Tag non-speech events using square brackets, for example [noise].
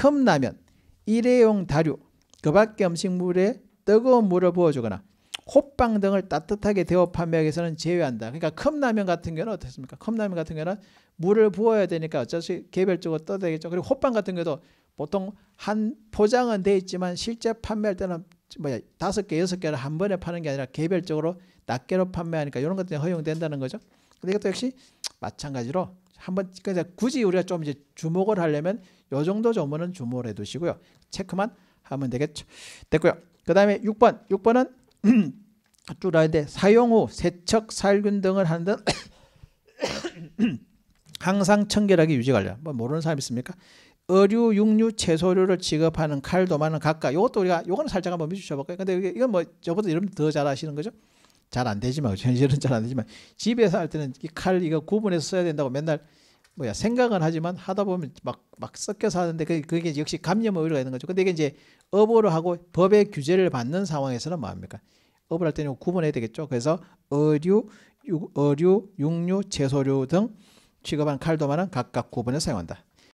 컵라면, 일회용 다류, 그 밖의 음식물에 뜨거운 물을 부어주거나 호빵 등을 따뜻하게 대워 판매하기 위해서는 제외한다. 그러니까 컵라면 같은 경우는 어떻습니까? 컵라면 같은 경우는 물을 부어야 되니까 어쩔 수 개별적으로 떠되겠죠. 그리고 호빵 같은 경우도 보통 한 포장은 돼 있지만 실제 판매할 때는 뭐야 다섯 개 여섯 개를 한 번에 파는 게 아니라 개별적으로 낱개로 판매하니까 이런 것들이 허용된다는 거죠. 근데 이것도 역시 마찬가지로 한번 그러니까 굳이 우리가 좀 이제 주목을 하려면 요 정도 정보는 주목을 해 두시고요. 체크만 하면 되겠죠. 됐고요. 그다음에 6번. 6번은 쭉라인데 사용 후 세척 살균 등을 하는 등 [clears throat] 항상 청결하게 유지 관련. 뭐 모르는 사람 있습니까? 의류 육류, 채소류를 취급하는 칼도마는 각각. 요것도 우리가 요거는 살짝 한번 비주셔 볼까요? 근데 이건 뭐 저보다 여러분 더잘 아시는 거죠. 잘안 되지만 현실은 잘 안 되지만 집에서 할 때는 이 칼 이거 구분해서 써야 된다고 맨날 뭐야 생각은 하지만 하다 보면 막 막 섞여서 하는데 그게, 그게 역시 감염 오류가 있는 거죠. 근데 이게 이제 업어를 하고 법의 규제를 받는 상황에서는 뭐합니까? 업을 할 때는 구분해야 되겠죠. 그래서 어류, 육, 어류, 육류, 채소류 등 취급한 칼도마은 각각 구분해 사용한다.